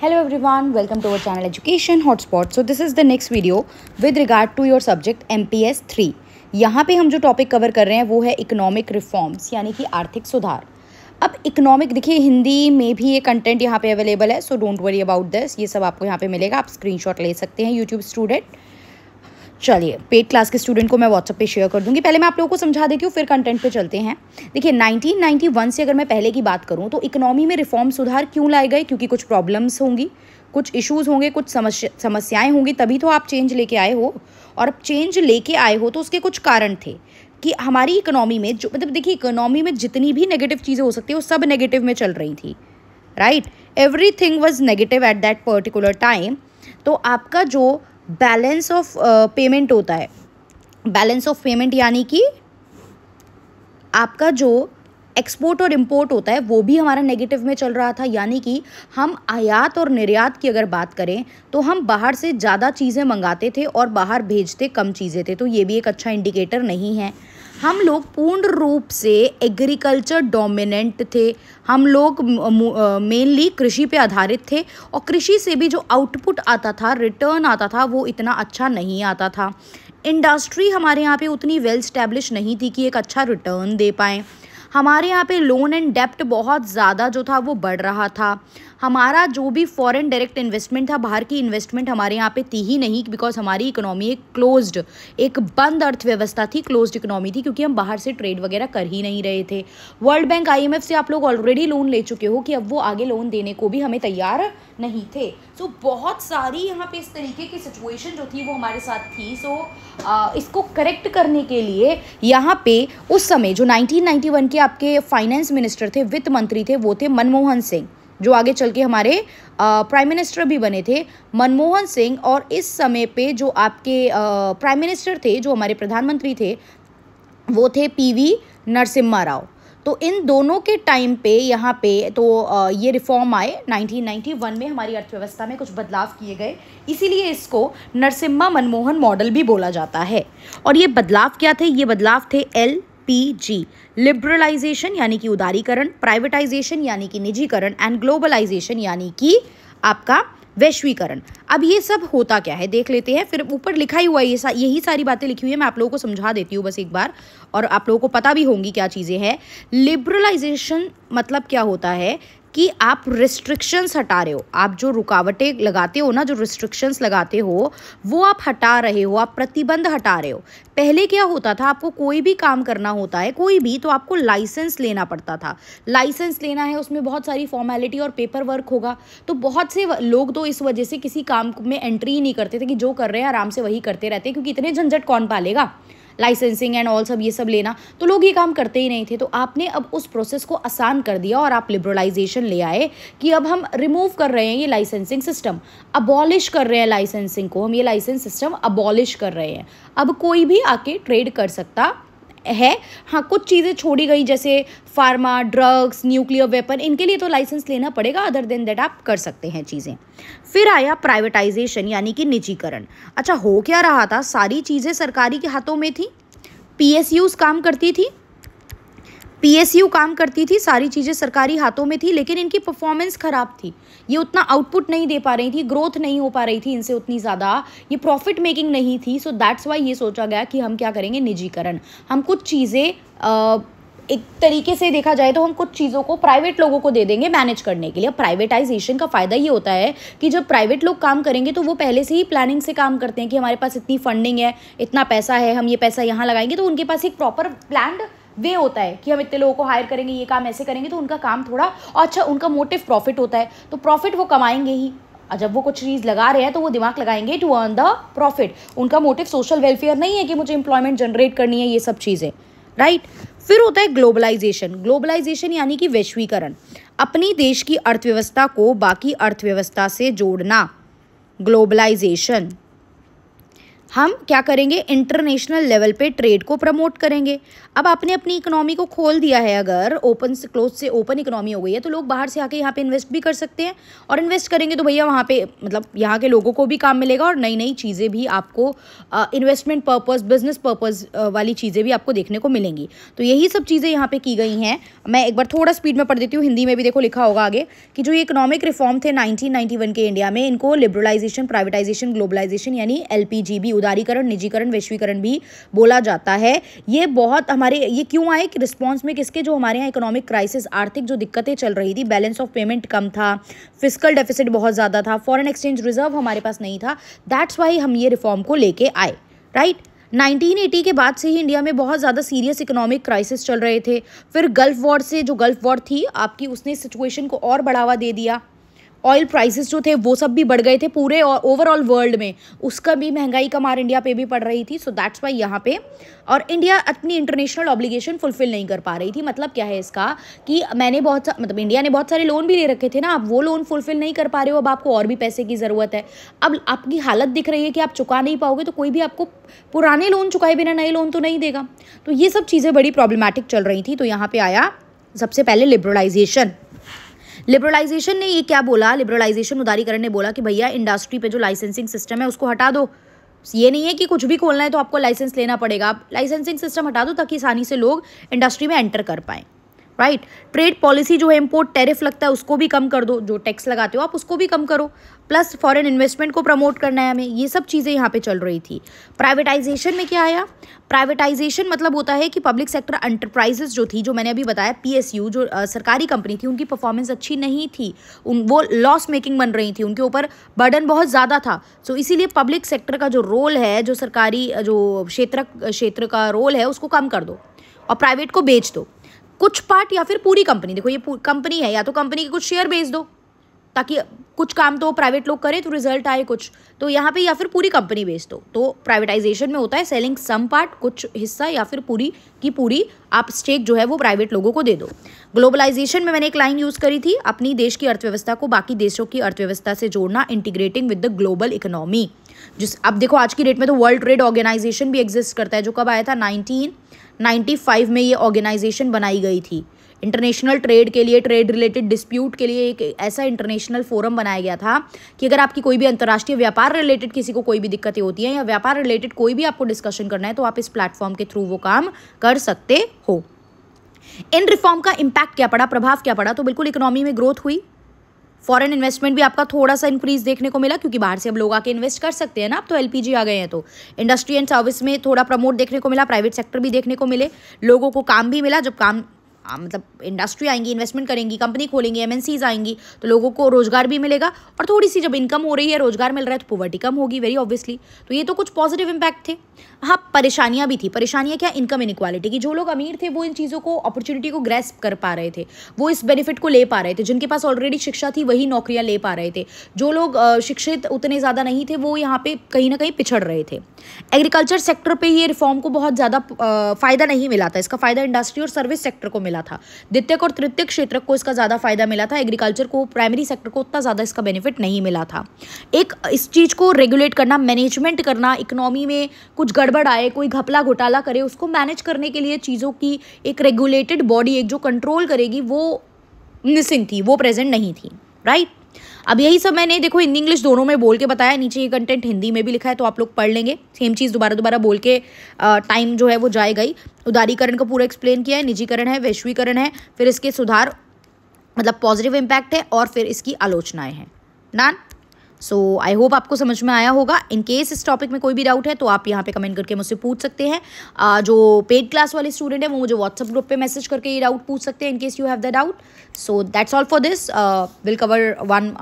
hello everyone welcome to our channel so this is the next video with regard to your subject M P S three यहाँ पे हम जो topic cover कर रहे हैं वो है इकोनॉमिक रिफॉर्म्स यानी कि आर्थिक सुधार अब इकोनॉमिक देखिए हिंदी में भी ये कंटेंट यहाँ पे अवेलेबल है so don't worry about this ये सब आपको यहाँ पे मिलेगा आप शॉट ले सकते हैं यूट्यूब स्टूडेंट चलिए पेड क्लास के स्टूडेंट को मैं व्हाट्सअप पे शेयर कर दूंगी पहले मैं आप लोगों को समझा देती हूँ फिर कंटेंट पे चलते हैं देखिए 1991 से अगर मैं पहले की बात करूँ तो इकोनॉमी में रिफॉर्म सुधार क्यों लाए गए क्योंकि कुछ प्रॉब्लम्स होंगी कुछ इश्यूज होंगे कुछ समस्या समस्याएँ होंगी तभी तो आप चेंज लेके आए हो और अब चेंज लेके आए हो तो उसके कुछ कारण थे कि हमारी इकोनॉमी में जो मतलब देखिए इकोनॉमी में जितनी भी नेगेटिव चीज़ें हो सकती है वो सब नेगेटिव में चल रही थी right everything was negative at that particular time तो आपका जो बैलेंस ऑफ पेमेंट होता है बैलेंस ऑफ पेमेंट यानी कि आपका जो एक्सपोर्ट और इम्पोर्ट होता है वो भी हमारा नेगेटिव में चल रहा था यानी कि हम आयात और निर्यात की अगर बात करें तो हम बाहर से ज़्यादा चीज़ें मंगाते थे और बाहर भेजते कम चीज़ें थे तो ये भी एक अच्छा इंडिकेटर नहीं है हम लोग पूर्ण रूप से एग्रीकल्चर डोमिनेंट थे हम लोग मेनली कृषि पे आधारित थे और कृषि से भी जो आउटपुट आता था रिटर्न आता था वो इतना अच्छा नहीं आता था इंडस्ट्री हमारे यहाँ पे उतनी वेल स्टैब्लिश नहीं थी कि एक अच्छा रिटर्न दे पाएँ हमारे यहाँ पे लोन एंड डेप्ट बहुत ज़्यादा जो था वो बढ़ रहा था हमारा जो भी फॉरेन डायरेक्ट इन्वेस्टमेंट था बाहर की इन्वेस्टमेंट हमारे यहाँ पे थी ही नहीं बिकॉज हमारी इकोनॉमी एक क्लोज्ड एक बंद अर्थव्यवस्था थी क्लोज्ड इकोनॉमी थी क्योंकि हम बाहर से ट्रेड वगैरह कर ही नहीं रहे थे वर्ल्ड बैंक आई से आप लोग ऑलरेडी लोन ले चुके हो कि अब वो आगे लोन देने को भी हमें तैयार नहीं थे सो so, बहुत सारी यहाँ पे इस तरीके की सिचुएशन जो थी वो हमारे साथ थी सो so, इसको करेक्ट करने के लिए यहाँ पे उस समय जो 1991 के आपके फाइनेंस मिनिस्टर थे वित्त मंत्री थे वो थे मनमोहन सिंह जो आगे चल के हमारे प्राइम मिनिस्टर भी बने थे मनमोहन सिंह और इस समय पे जो आपके प्राइम मिनिस्टर थे जो हमारे प्रधानमंत्री थे वो थे पीवी नरसिम्हा राव तो इन दोनों के टाइम पे यहाँ पे तो ये रिफॉर्म आए 1991 में हमारी अर्थव्यवस्था में कुछ बदलाव किए गए इसीलिए इसको नरसिम्हा मनमोहन मॉडल भी बोला जाता है और ये बदलाव क्या थे ये बदलाव थे एल जी लिबरलाइजेशन यानी कि उदारीकरण प्राइवेटाइजेशन यानी कि निजीकरण एंड ग्लोबलाइजेशन यानी कि आपका वैश्वीकरण अब ये सब होता क्या है देख लेते हैं फिर ऊपर लिखा ही हुआ ये सा, यही सारी बातें लिखी हुई है मैं आप लोगों को समझा देती हूँ बस एक बार और आप लोगों को पता भी होंगी क्या चीज़ें हैं लिबरलाइजेशन मतलब क्या होता है कि आप रिस्ट्रिक्शंस हटा रहे हो आप जो रुकावटें लगाते हो ना जो रिस्ट्रिक्शंस लगाते हो वो आप हटा रहे हो आप प्रतिबंध हटा रहे हो पहले क्या होता था आपको कोई भी काम करना होता है कोई भी तो आपको लाइसेंस लेना पड़ता था लाइसेंस लेना है उसमें बहुत सारी फॉर्मेलिटी और पेपर वर्क होगा तो बहुत से लोग तो इस वजह से किसी काम में एंट्री ही नहीं करते थे कि जो कर रहे हैं आराम से वही करते रहते क्योंकि इतने झंझट कौन पालेगा लाइसेंसिंग एंड ऑल सब ये सब लेना तो लोग ये काम करते ही नहीं थे तो आपने अब उस प्रोसेस को आसान कर दिया और आप लिबरलाइजेशन ले आए कि अब हम रिमूव कर रहे हैं ये लाइसेंसिंग सिस्टम अबॉलिश कर रहे हैं लाइसेंसिंग को हम ये लाइसेंस सिस्टम अबॉलिश कर रहे हैं अब कोई भी आके ट्रेड कर सकता है हाँ कुछ चीज़ें छोड़ी गई जैसे फार्मा ड्रग्स न्यूक्लियर वेपन इनके लिए तो लाइसेंस लेना पड़ेगा अदर देन दैट आप कर सकते हैं चीज़ें फिर आया प्राइवेटाइजेशन यानी कि निजीकरण अच्छा हो क्या रहा था सारी चीज़ें सरकारी के हाथों में थी पी काम करती थी पीएसयू काम करती थी सारी चीज़ें सरकारी हाथों में थी लेकिन इनकी परफॉर्मेंस ख़राब थी ये उतना आउटपुट नहीं दे पा रही थी ग्रोथ नहीं हो पा रही थी इनसे उतनी ज़्यादा ये प्रॉफिट मेकिंग नहीं थी सो दैट्स वाई ये सोचा गया कि हम क्या करेंगे निजीकरण हम कुछ चीज़ें एक तरीके से देखा जाए तो हम कुछ चीज़ों को प्राइवेट लोगों को दे देंगे मैनेज करने के लिए प्राइवेटाइजेशन का फ़ायदा ये होता है कि जब प्राइवेट लोग काम करेंगे तो वो पहले से ही प्लानिंग से काम करते हैं कि हमारे पास इतनी फंडिंग है इतना पैसा है हम ये पैसा यहाँ लगाएंगे तो उनके पास एक प्रॉपर प्लान वे होता है कि हम इतने लोगों को हायर करेंगे ये काम ऐसे करेंगे तो उनका काम थोड़ा अच्छा उनका मोटिव प्रॉफिट होता है तो प्रॉफिट वो कमाएंगे ही जब वो कुछ चीज़ लगा रहे हैं तो वो दिमाग लगाएंगे टू अर्न द प्रॉफिट उनका मोटिव सोशल वेलफेयर नहीं है कि मुझे एम्प्लॉयमेंट जनरेट करनी है ये सब चीज़ें राइट फिर होता है ग्लोबलाइजेशन ग्लोबलाइजेशन यानी कि वैश्वीकरण अपनी देश की अर्थव्यवस्था को बाकी अर्थव्यवस्था से जोड़ना ग्लोबलाइजेशन हम क्या करेंगे इंटरनेशनल लेवल पे ट्रेड को प्रमोट करेंगे अब आपने अपनी इकोनॉमी को खोल दिया है अगर ओपन से क्लोज से ओपन इकोनॉमी हो गई है तो लोग बाहर से आके यहाँ पे इन्वेस्ट भी कर सकते हैं और इन्वेस्ट करेंगे तो भैया वहाँ पे मतलब यहाँ के लोगों को भी काम मिलेगा और नई नई चीज़ें भी आपको इन्वेस्टमेंट पर्पज़ बिजनेस पर्पज़ वाली चीज़ें भी आपको देखने को मिलेंगी तो यही सब चीज़ें यहाँ पर की गई हैं मैं एक बार थोड़ा स्पीड में पढ़ देती हूँ हिंदी में भी देखो लिखा होगा आगे कि जो ये इकोनॉमिक रिफॉर्म थे नाइनटीन के इंडिया में इनको लिबरलाइजेशन प्राइवेटाइजेशन ग्लोबलाइजेशन यानी एल उदारीकरण निजीकरण वैश्वीकरण भी बोला जाता है ये बहुत हमारे ये क्यों आए कि रिस्पॉन्स में किसके जो हमारे यहाँ इकोनॉमिक क्राइसिस आर्थिक जो दिक्कतें चल रही थी बैलेंस ऑफ पेमेंट कम था फिजिकल डेफिसिट बहुत ज़्यादा था फॉरन एक्सचेंज रिजर्व हमारे पास नहीं था दैट्स वाई हम ये रिफॉर्म को लेके आए राइट 1980 के बाद से ही इंडिया में बहुत ज़्यादा सीरियस इकोनॉमिक क्राइसिस चल रहे थे फिर गल्फ़ वॉर से जो गल्फ़ वॉर थी आपकी उसने सिचुएशन को और बढ़ावा दे दिया ऑयल प्राइसेस जो थे वो सब भी बढ़ गए थे पूरे ओवरऑल वर्ल्ड में उसका भी महंगाई का मार इंडिया पे भी पड़ रही थी सो दैट्स वाई यहाँ पे और इंडिया अपनी इंटरनेशनल ऑब्लिगेशन फुलफिल नहीं कर पा रही थी मतलब क्या है इसका कि मैंने बहुत सा मतलब इंडिया ने बहुत सारे लोन भी ले रखे थे ना आप वो लोन फुलफिल नहीं कर पा रहे हो अब आपको और भी पैसे की ज़रूरत है अब आपकी हालत दिख रही है कि आप चुका नहीं पाओगे तो कोई भी आपको पुराने लोन चुकाए बिना नए लोन तो नहीं देगा तो ये सब चीज़ें बड़ी प्रॉब्लमैटिक चल रही थी तो यहाँ पर आया सबसे पहले लिबरलाइजेशन लिबरलाइजेशन ने ये क्या बोला लिबरलाइजेशन उदारीकरण ने बोला कि भैया इंडस्ट्री पे जो लाइसेंसिंग सिस्टम है उसको हटा दो ये नहीं है कि कुछ भी खोलना है तो आपको लाइसेंस लेना पड़ेगा आप लाइसेंसिंग सिस्टम हटा दो ताकि आसानी से लोग इंडस्ट्री में एंटर कर पाएँ राइट ट्रेड पॉलिसी जो है इम्पोर्ट टेरिफ लगता है उसको भी कम कर दो जो टैक्स लगाते हो आप उसको भी कम करो प्लस फॉरेन इन्वेस्टमेंट को प्रमोट करना है हमें ये सब चीज़ें यहाँ पे चल रही थी प्राइवेटाइजेशन में क्या आया प्राइवेटाइजेशन मतलब होता है कि पब्लिक सेक्टर एंटरप्राइजेस जो थी जो मैंने अभी बताया पीएसयू जो आ, सरकारी कंपनी थी उनकी परफॉर्मेंस अच्छी नहीं थी उन वो लॉस मेकिंग बन रही थी उनके ऊपर बर्डन बहुत ज़्यादा था सो इसीलिए पब्लिक सेक्टर का जो रोल है जो सरकारी जो क्षेत्र क्षेत्र का रोल है उसको कम कर दो और प्राइवेट को बेच दो कुछ पार्ट या फिर पूरी कंपनी देखो ये कंपनी है या तो कंपनी के कुछ शेयर बेच दो ताकि कुछ काम तो प्राइवेट लोग करें तो रिजल्ट आए कुछ तो यहाँ पे या फिर पूरी कंपनी बेच दो तो प्राइवेटाइजेशन में होता है सेलिंग सम पार्ट कुछ हिस्सा या फिर पूरी की पूरी आप स्टेक जो है वो प्राइवेट लोगों को दे दो ग्लोबलाइजेशन में मैंने एक लाइन यूज़ करी थी अपनी देश की अर्थव्यवस्था को बाकी देशों की अर्थव्यवस्था से जोड़ना integrating with the global economy जिस अब देखो आज की डेट में तो वर्ल्ड ट्रेड ऑर्गेनाइजेशन भी एग्जिस्ट करता है जो कब आया था नाइनटीन 1995 में ये ऑर्गेनाइजेशन बनाई गई थी इंटरनेशनल ट्रेड के लिए ट्रेड रिलेटेड डिस्प्यूट के लिए एक ऐसा इंटरनेशनल फोरम बनाया गया था कि अगर आपकी कोई भी अंतर्राष्ट्रीय व्यापार रिलेटेड किसी को कोई भी दिक्कतें होती हैं या व्यापार रिलेटेड कोई भी आपको डिस्कशन करना है तो आप इस प्लेटफॉर्म के थ्रू वो काम कर सकते हो इन रिफॉर्म का इम्पैक्ट क्या पड़ा प्रभाव क्या पड़ा तो बिल्कुल इकोनॉमी में ग्रोथ हुई फॉरेन इन्वेस्टमेंट भी आपका थोड़ा सा इंक्रीज देखने को मिला क्योंकि बाहर से अब लोग आके इन्वेस्ट कर सकते हैं ना अब तो एलपीजी आ गए हैं तो इंडस्ट्री एंड सर्विस में थोड़ा प्रमोट देखने को मिला प्राइवेट सेक्टर भी देखने को मिले लोगों को काम भी मिला जब काम मतलब इंडस्ट्री आएंगी इन्वेस्टमेंट करेंगी कंपनी खोलेंगी एमएनसीज आएंगी तो लोगों को रोजगार भी मिलेगा और थोड़ी सी जब इनकम हो रही है रोजगार मिल रहा है तो पोवर्टी कम होगी वेरी ऑब्वियसली तो ये तो कुछ पॉजिटिव इम्पैक्ट थे हाँ परेशानियाँ भी थी परेशानियाँ क्या इनकम इनक्वालिटी की जो लोग अमीर थे वो इन चीज़ों को अपॉर्चुनिटी को ग्रेस्प कर पा रहे थे वो इस बेनिफिट को ले पा रहे थे जिनके पास ऑलरेडी शिक्षा थी वही नौकरियाँ ले पा रहे थे जो लोग शिक्षित उतने ज़्यादा नहीं थे वो यहाँ पे कहीं ना कहीं पिछड़ रहे थे एग्रीकल्चर सेक्टर पर ये रिफॉर्म को बहुत ज़्यादा फ़ायदा नहीं मिला था इसका फ़ायदा इंडस्ट्री और सर्विस सेक्टर को मिला मिला था द्वितीयक और तृतीय क्षेत्र को इसका ज़्यादा फायदा मिला था एग्रीकल्चर को प्राइमरी सेक्टर को उतना ज़्यादा इसका बेनिफिट नहीं मिला था एक इस चीज़ को रेगुलेट करना मैनेजमेंट करना इकोनॉमी में कुछ गड़बड़ आए कोई घपला घोटाला करे उसको मैनेज करने के लिए चीज़ों की एक रेगुलेटेड बॉडी एक जो कंट्रोल करेगी वो मिसिंग थी वो प्रेजेंट नहीं थी राइट अब यही सब मैंने देखो हिंदी इंग्लिश दोनों में बोल के बताया नीचे ये कंटेंट हिंदी में भी लिखा है तो आप लोग पढ़ लेंगे सेम चीज़ दोबारा दोबारा बोल के टाइम जो है वो जाएगा ही उदारीकरण का पूरा एक्सप्लेन किया है निजीकरण है वैश्वीकरण है फिर इसके सुधार मतलब पॉजिटिव इम्पैक्ट है और फिर इसकी आलोचनाएँ हैं डन सो आई होप आपको समझ में आया होगा इन केस इस टॉपिक में कोई भी डाउट है तो आप यहाँ पे कमेंट करके मुझसे पूछ सकते हैं uh, जो पेड क्लास वाले स्टूडेंट हैं वो मुझे व्हाट्सअप ग्रुप पे मैसेज करके ये डाउट पूछ सकते हैं in case you have the doubt so that's all for this will cover one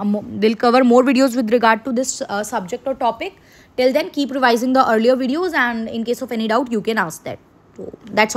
will cover more videos with regard to this subject और topic till then keep revising the earlier videos and in case of any doubt you can ask that so that's